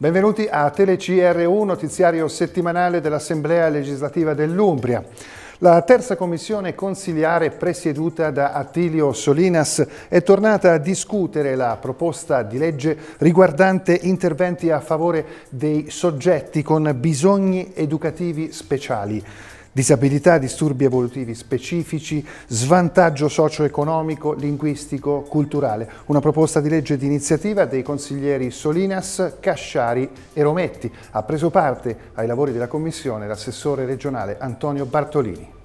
Benvenuti a TeleCRU, notiziario settimanale dell'Assemblea legislativa dell'Umbria. La terza commissione consiliare presieduta da Attilio Solinas è tornata a discutere la proposta di legge riguardante interventi a favore dei soggetti con bisogni educativi speciali disabilità, disturbi evolutivi specifici, svantaggio socio-economico, linguistico, culturale. Una proposta di legge di iniziativa dei consiglieri Solinas, Casciari e Rometti. Ha preso parte ai lavori della Commissione l'assessore regionale Antonio Bartolini.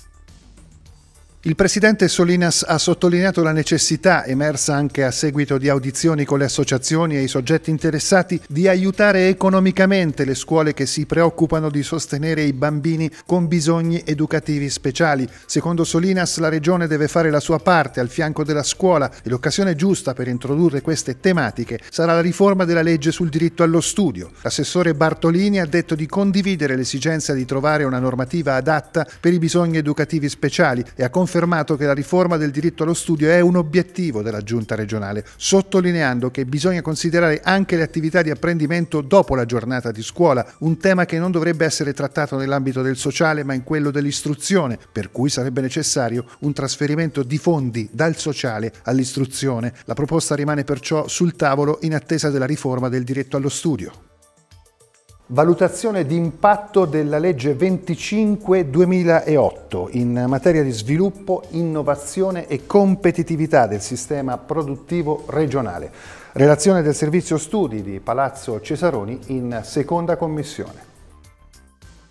Il presidente Solinas ha sottolineato la necessità, emersa anche a seguito di audizioni con le associazioni e i soggetti interessati, di aiutare economicamente le scuole che si preoccupano di sostenere i bambini con bisogni educativi speciali. Secondo Solinas la Regione deve fare la sua parte al fianco della scuola e l'occasione giusta per introdurre queste tematiche sarà la riforma della legge sul diritto allo studio. L'assessore Bartolini ha detto di condividere l'esigenza di trovare una normativa adatta per i bisogni educativi speciali e ha confermato affermato che la riforma del diritto allo studio è un obiettivo della giunta regionale, sottolineando che bisogna considerare anche le attività di apprendimento dopo la giornata di scuola, un tema che non dovrebbe essere trattato nell'ambito del sociale ma in quello dell'istruzione, per cui sarebbe necessario un trasferimento di fondi dal sociale all'istruzione. La proposta rimane perciò sul tavolo in attesa della riforma del diritto allo studio. Valutazione di impatto della legge 25 2008 in materia di sviluppo, innovazione e competitività del sistema produttivo regionale. Relazione del servizio studi di Palazzo Cesaroni in seconda commissione.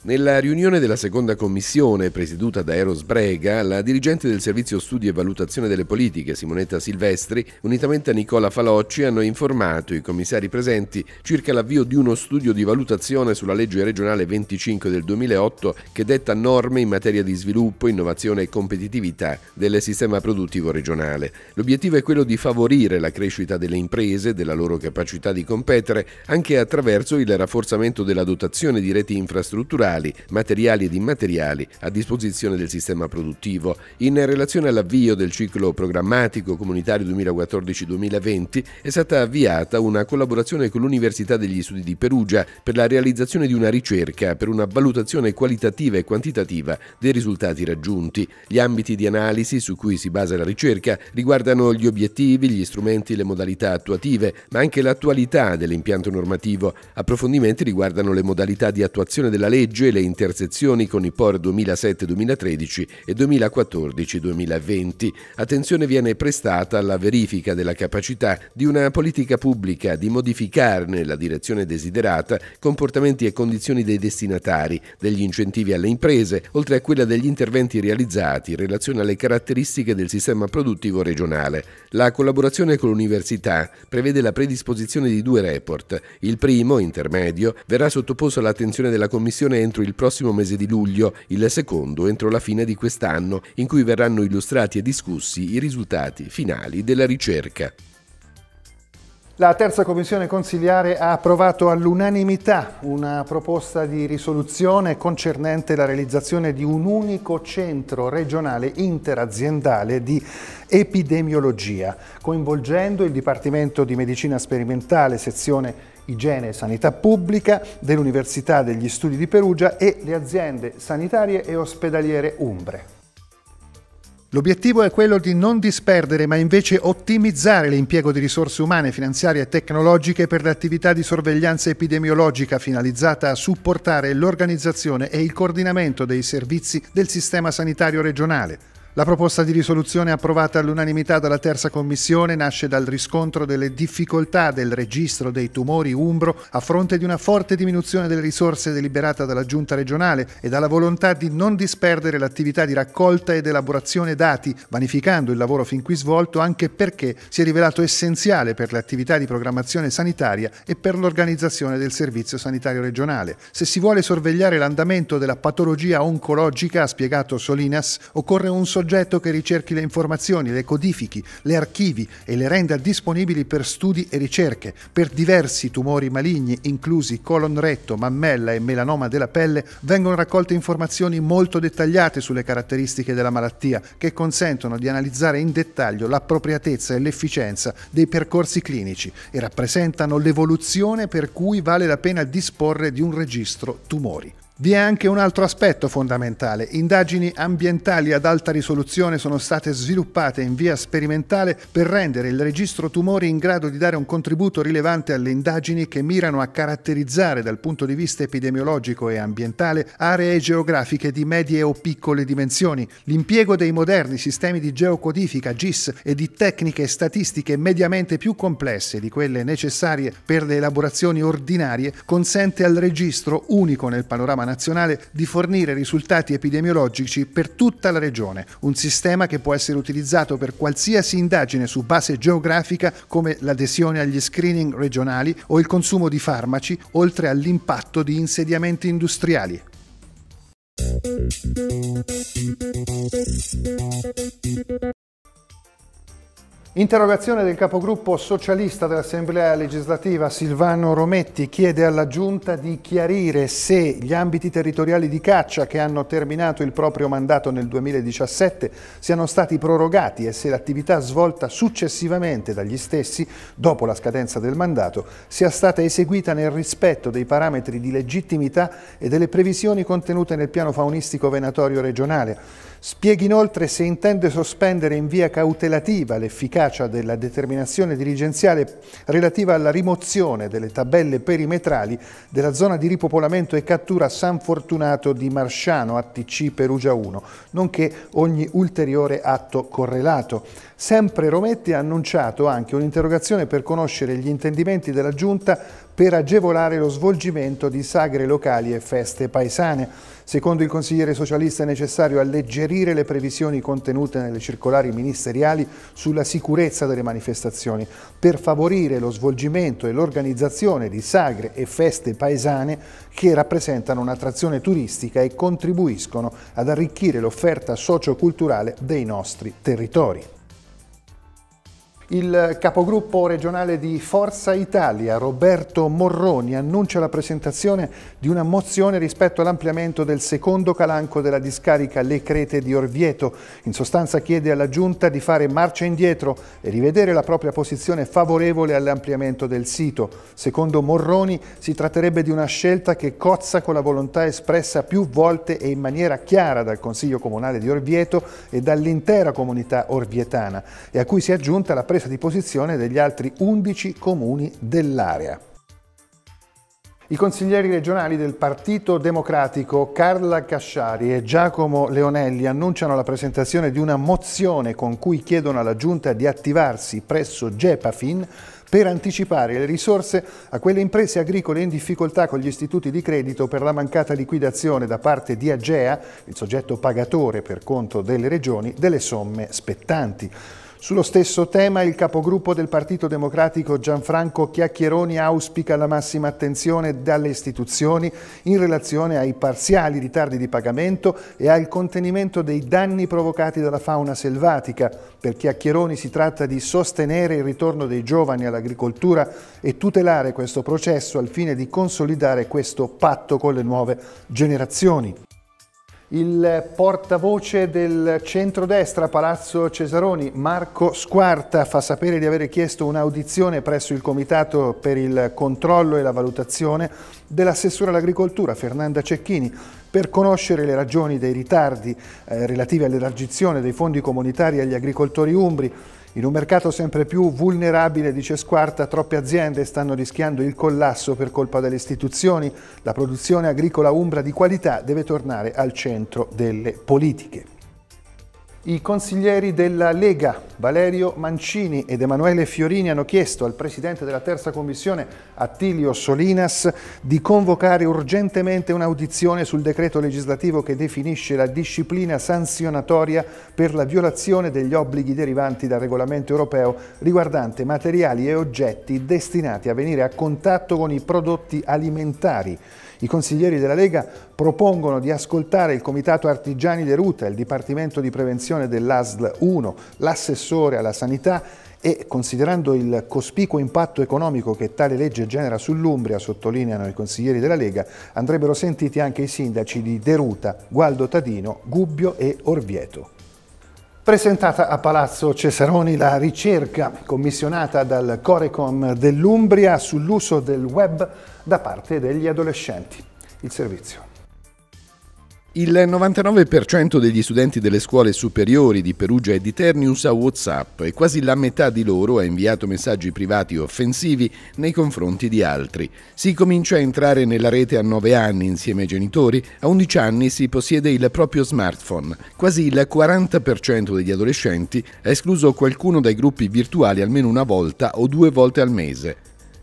Nella riunione della seconda commissione, presieduta da Eros Brega, la dirigente del Servizio Studi e Valutazione delle Politiche, Simonetta Silvestri, unitamente a Nicola Falocci, hanno informato i commissari presenti circa l'avvio di uno studio di valutazione sulla legge regionale 25 del 2008 che detta norme in materia di sviluppo, innovazione e competitività del sistema produttivo regionale. L'obiettivo è quello di favorire la crescita delle imprese, della loro capacità di competere, anche attraverso il rafforzamento della dotazione di reti infrastrutturali vegetali, materiali ed immateriali a disposizione del sistema produttivo. In relazione all'avvio del ciclo programmatico comunitario 2014-2020 è stata avviata una collaborazione con l'Università degli Studi di Perugia per la realizzazione di una ricerca per una valutazione qualitativa e quantitativa dei risultati raggiunti. Gli ambiti di analisi su cui si basa la ricerca riguardano gli obiettivi, gli strumenti, le modalità attuative, ma anche l'attualità dell'impianto normativo. Approfondimenti riguardano le modalità di attuazione della legge, legge le intersezioni con i POR 2007-2013 e 2014-2020. Attenzione viene prestata alla verifica della capacità di una politica pubblica di modificarne la direzione desiderata, comportamenti e condizioni dei destinatari, degli incentivi alle imprese, oltre a quella degli interventi realizzati in relazione alle caratteristiche del sistema produttivo regionale. La collaborazione con l'università prevede la predisposizione di due report. Il primo, intermedio, verrà sottoposto all'attenzione della Commissione entro entro il prossimo mese di luglio, il secondo entro la fine di quest'anno, in cui verranno illustrati e discussi i risultati finali della ricerca. La terza commissione consiliare ha approvato all'unanimità una proposta di risoluzione concernente la realizzazione di un unico centro regionale interaziendale di epidemiologia, coinvolgendo il Dipartimento di Medicina Sperimentale, sezione Igiene e Sanità Pubblica, dell'Università degli Studi di Perugia e le aziende sanitarie e ospedaliere umbre. L'obiettivo è quello di non disperdere, ma invece ottimizzare l'impiego di risorse umane, finanziarie e tecnologiche per l'attività di sorveglianza epidemiologica finalizzata a supportare l'organizzazione e il coordinamento dei servizi del sistema sanitario regionale, la proposta di risoluzione approvata all'unanimità dalla terza commissione nasce dal riscontro delle difficoltà del registro dei tumori umbro a fronte di una forte diminuzione delle risorse deliberata dalla giunta regionale e dalla volontà di non disperdere l'attività di raccolta ed elaborazione dati, vanificando il lavoro fin qui svolto anche perché si è rivelato essenziale per le attività di programmazione sanitaria e per l'organizzazione del servizio sanitario regionale. Se si vuole sorvegliare l'andamento della patologia oncologica, ha spiegato Solinas, occorre un solito soggetto che ricerchi le informazioni, le codifichi, le archivi e le renda disponibili per studi e ricerche, per diversi tumori maligni, inclusi colon retto, mammella e melanoma della pelle, vengono raccolte informazioni molto dettagliate sulle caratteristiche della malattia, che consentono di analizzare in dettaglio l'appropriatezza e l'efficienza dei percorsi clinici e rappresentano l'evoluzione per cui vale la pena disporre di un registro tumori. Vi è anche un altro aspetto fondamentale. Indagini ambientali ad alta risoluzione sono state sviluppate in via sperimentale per rendere il registro tumori in grado di dare un contributo rilevante alle indagini che mirano a caratterizzare dal punto di vista epidemiologico e ambientale aree geografiche di medie o piccole dimensioni. L'impiego dei moderni sistemi di geocodifica GIS e di tecniche statistiche mediamente più complesse di quelle necessarie per le elaborazioni ordinarie consente al registro unico nel panorama nazionale di fornire risultati epidemiologici per tutta la regione, un sistema che può essere utilizzato per qualsiasi indagine su base geografica come l'adesione agli screening regionali o il consumo di farmaci, oltre all'impatto di insediamenti industriali. Thank you. Interrogazione del capogruppo socialista dell'Assemblea legislativa Silvano Rometti chiede alla Giunta di chiarire se gli ambiti territoriali di caccia che hanno terminato il proprio mandato nel 2017 siano stati prorogati e se l'attività svolta successivamente dagli stessi dopo la scadenza del mandato sia stata eseguita nel rispetto dei parametri di legittimità e delle previsioni contenute nel piano faunistico venatorio regionale. Spieghi inoltre se intende sospendere in via cautelativa l'efficacia l'efficacia della determinazione dirigenziale relativa alla rimozione delle tabelle perimetrali della zona di ripopolamento e cattura San Fortunato di Marciano, ATC Perugia 1, nonché ogni ulteriore atto correlato. Sempre Rometti ha annunciato anche un'interrogazione per conoscere gli intendimenti della Giunta per agevolare lo svolgimento di sagre locali e feste paesane. Secondo il consigliere socialista è necessario alleggerire le previsioni contenute nelle circolari ministeriali sulla sicurezza delle manifestazioni per favorire lo svolgimento e l'organizzazione di sagre e feste paesane che rappresentano un'attrazione turistica e contribuiscono ad arricchire l'offerta socioculturale dei nostri territori. Il capogruppo regionale di Forza Italia, Roberto Morroni, annuncia la presentazione di una mozione rispetto all'ampliamento del secondo calanco della discarica Le Crete di Orvieto. In sostanza chiede alla Giunta di fare marcia indietro e rivedere la propria posizione favorevole all'ampliamento del sito. Secondo Morroni si tratterebbe di una scelta che cozza con la volontà espressa più volte e in maniera chiara dal Consiglio Comunale di Orvieto e dall'intera comunità orvietana e a cui si è aggiunta la presentazione presa di posizione degli altri 11 comuni dell'area. I consiglieri regionali del Partito Democratico Carla Casciari e Giacomo Leonelli annunciano la presentazione di una mozione con cui chiedono alla Giunta di attivarsi presso GEPAFIN per anticipare le risorse a quelle imprese agricole in difficoltà con gli istituti di credito per la mancata liquidazione da parte di Agea, il soggetto pagatore per conto delle regioni, delle somme spettanti. Sullo stesso tema il capogruppo del Partito Democratico Gianfranco Chiacchieroni auspica la massima attenzione dalle istituzioni in relazione ai parziali ritardi di pagamento e al contenimento dei danni provocati dalla fauna selvatica. Per Chiacchieroni si tratta di sostenere il ritorno dei giovani all'agricoltura e tutelare questo processo al fine di consolidare questo patto con le nuove generazioni il portavoce del centrodestra Palazzo Cesaroni, Marco Squarta, fa sapere di avere chiesto un'audizione presso il Comitato per il controllo e la valutazione dell'assessore all'agricoltura Fernanda Cecchini per conoscere le ragioni dei ritardi eh, relativi all'elargizione dei fondi comunitari agli agricoltori umbri in un mercato sempre più vulnerabile, dice Squarta, troppe aziende stanno rischiando il collasso per colpa delle istituzioni. La produzione agricola umbra di qualità deve tornare al centro delle politiche. I consiglieri della Lega, Valerio Mancini ed Emanuele Fiorini, hanno chiesto al presidente della terza commissione, Attilio Solinas, di convocare urgentemente un'audizione sul decreto legislativo che definisce la disciplina sanzionatoria per la violazione degli obblighi derivanti dal regolamento europeo riguardante materiali e oggetti destinati a venire a contatto con i prodotti alimentari. I consiglieri della Lega propongono di ascoltare il Comitato Artigiani Deruta, il Dipartimento di Prevenzione dell'ASL 1, l'assessore alla sanità e considerando il cospicuo impatto economico che tale legge genera sull'Umbria, sottolineano i consiglieri della Lega, andrebbero sentiti anche i sindaci di Deruta, Gualdo Tadino, Gubbio e Orvieto. Presentata a Palazzo Cesaroni la ricerca commissionata dal Corecom dell'Umbria sull'uso del web da parte degli adolescenti. Il servizio. Il 99% degli studenti delle scuole superiori di Perugia e di Terni usa WhatsApp e quasi la metà di loro ha inviato messaggi privati offensivi nei confronti di altri. Si comincia a entrare nella rete a 9 anni insieme ai genitori, a 11 anni si possiede il proprio smartphone. Quasi il 40% degli adolescenti ha escluso qualcuno dai gruppi virtuali almeno una volta o due volte al mese.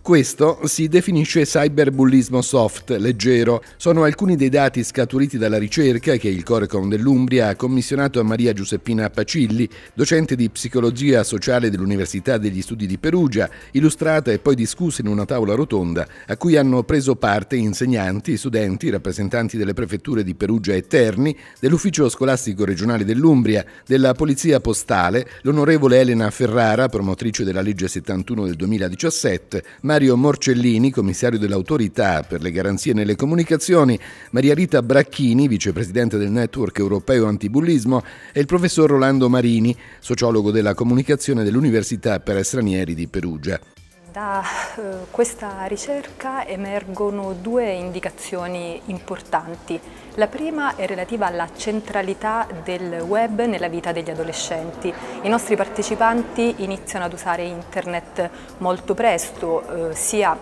Questo si definisce cyberbullismo soft, leggero. Sono alcuni dei dati scaturiti dalla ricerca che il Corecon dell'Umbria ha commissionato a Maria Giuseppina Pacilli, docente di psicologia sociale dell'Università degli Studi di Perugia, illustrata e poi discussa in una tavola rotonda a cui hanno preso parte insegnanti, studenti, rappresentanti delle prefetture di Perugia e Terni, dell'Ufficio Scolastico Regionale dell'Umbria, della Polizia Postale, l'onorevole Elena Ferrara, promotrice della legge 71 del 2017, Mario Morcellini, commissario dell'autorità per le garanzie nelle comunicazioni, Maria Rita Bracchini, vicepresidente del Network Europeo Antibullismo, e il professor Rolando Marini, sociologo della comunicazione dell'Università per Stranieri di Perugia. Da eh, questa ricerca emergono due indicazioni importanti. La prima è relativa alla centralità del web nella vita degli adolescenti. I nostri partecipanti iniziano ad usare internet molto presto, eh, sia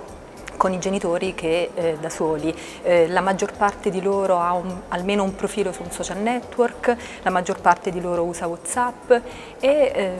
con i genitori che eh, da soli. Eh, la maggior parte di loro ha un, almeno un profilo su un social network, la maggior parte di loro usa Whatsapp e eh,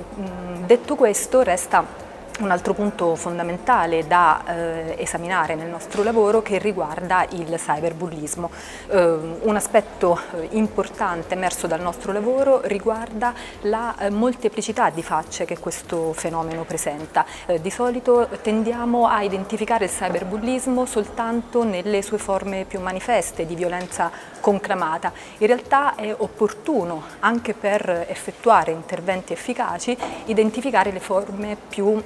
detto questo resta un altro punto fondamentale da eh, esaminare nel nostro lavoro che riguarda il cyberbullismo. Eh, un aspetto eh, importante emerso dal nostro lavoro riguarda la eh, molteplicità di facce che questo fenomeno presenta. Eh, di solito tendiamo a identificare il cyberbullismo soltanto nelle sue forme più manifeste di violenza conclamata. In realtà è opportuno anche per effettuare interventi efficaci identificare le forme più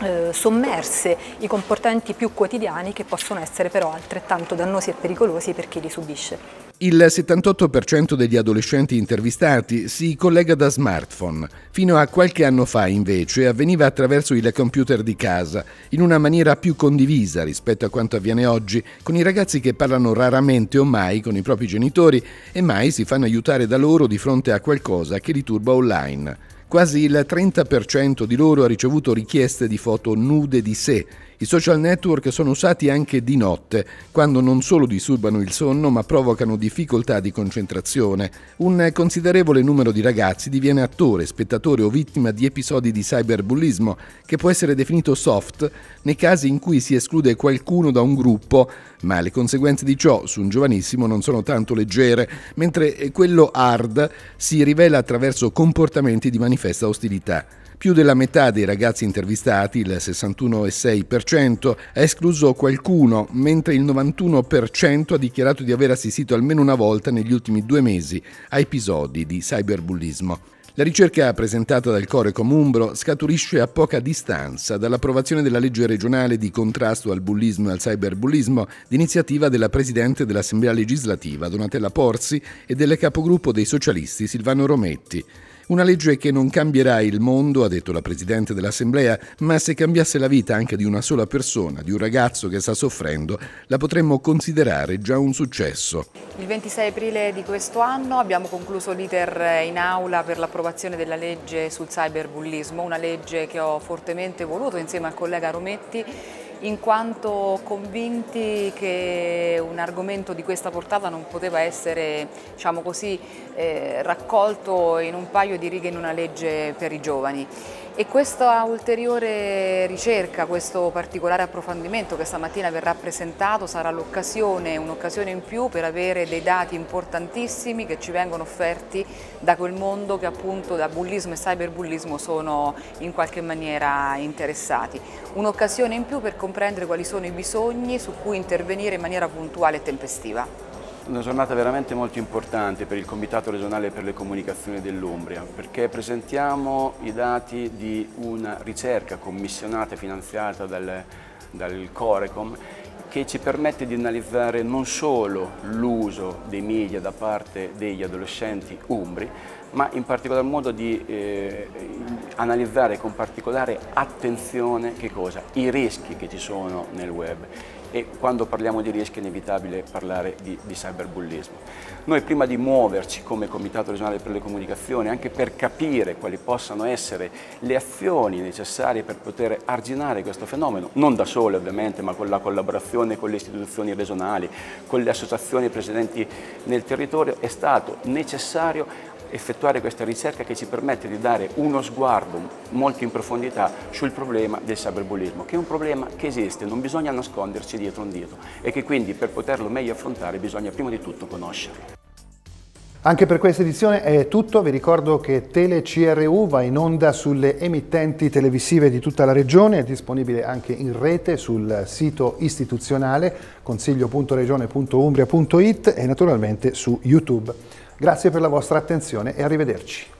eh, sommerse i comportamenti più quotidiani che possono essere però altrettanto dannosi e pericolosi per chi li subisce. Il 78% degli adolescenti intervistati si collega da smartphone. Fino a qualche anno fa, invece, avveniva attraverso il computer di casa, in una maniera più condivisa rispetto a quanto avviene oggi, con i ragazzi che parlano raramente o mai con i propri genitori e mai si fanno aiutare da loro di fronte a qualcosa che li turba online. Quasi il 30% di loro ha ricevuto richieste di foto nude di sé i social network sono usati anche di notte, quando non solo disturbano il sonno ma provocano difficoltà di concentrazione. Un considerevole numero di ragazzi diviene attore, spettatore o vittima di episodi di cyberbullismo, che può essere definito soft nei casi in cui si esclude qualcuno da un gruppo, ma le conseguenze di ciò su un giovanissimo non sono tanto leggere, mentre quello hard si rivela attraverso comportamenti di manifesta ostilità. Più della metà dei ragazzi intervistati, il 61,6%, ha escluso qualcuno, mentre il 91% ha dichiarato di aver assistito almeno una volta negli ultimi due mesi a episodi di cyberbullismo. La ricerca presentata dal Core Comumbro scaturisce a poca distanza dall'approvazione della legge regionale di contrasto al bullismo e al cyberbullismo, d'iniziativa della Presidente dell'Assemblea legislativa Donatella Porzi e del capogruppo dei socialisti Silvano Rometti. Una legge che non cambierà il mondo, ha detto la Presidente dell'Assemblea, ma se cambiasse la vita anche di una sola persona, di un ragazzo che sta soffrendo, la potremmo considerare già un successo. Il 26 aprile di questo anno abbiamo concluso l'iter in aula per l'approvazione della legge sul cyberbullismo, una legge che ho fortemente voluto insieme al collega Rometti in quanto convinti che un argomento di questa portata non poteva essere diciamo così, eh, raccolto in un paio di righe in una legge per i giovani. E questa ulteriore ricerca, questo particolare approfondimento che stamattina verrà presentato sarà l'occasione, un'occasione in più per avere dei dati importantissimi che ci vengono offerti da quel mondo che appunto da bullismo e cyberbullismo sono in qualche maniera interessati. Un'occasione in più per comunicare comprendere quali sono i bisogni su cui intervenire in maniera puntuale e tempestiva una giornata veramente molto importante per il Comitato regionale per le comunicazioni dell'Umbria perché presentiamo i dati di una ricerca commissionata e finanziata dal, dal Corecom che ci permette di analizzare non solo l'uso dei media da parte degli adolescenti umbri ma in particolar modo di eh, analizzare con particolare attenzione i rischi che ci sono nel web e quando parliamo di rischi è inevitabile parlare di, di, cyberbullismo. Noi prima di muoverci come Comitato regionale per le comunicazioni, anche per capire quali possano essere le azioni necessarie per poter arginare questo fenomeno, non da sole ovviamente, ma con la collaborazione con le istituzioni regionali, con le associazioni presenti nel territorio, è stato necessario effettuare questa ricerca che ci permette di dare uno sguardo molto in profondità sul problema del cyberbullismo, che è un problema che esiste, non bisogna nasconderci dietro un dito e che quindi per poterlo meglio affrontare bisogna prima di tutto conoscerlo. Anche per questa edizione è tutto, vi ricordo che TeleCRU va in onda sulle emittenti televisive di tutta la regione, è disponibile anche in rete sul sito istituzionale consiglio.regione.umbria.it e naturalmente su YouTube. Grazie per la vostra attenzione e arrivederci.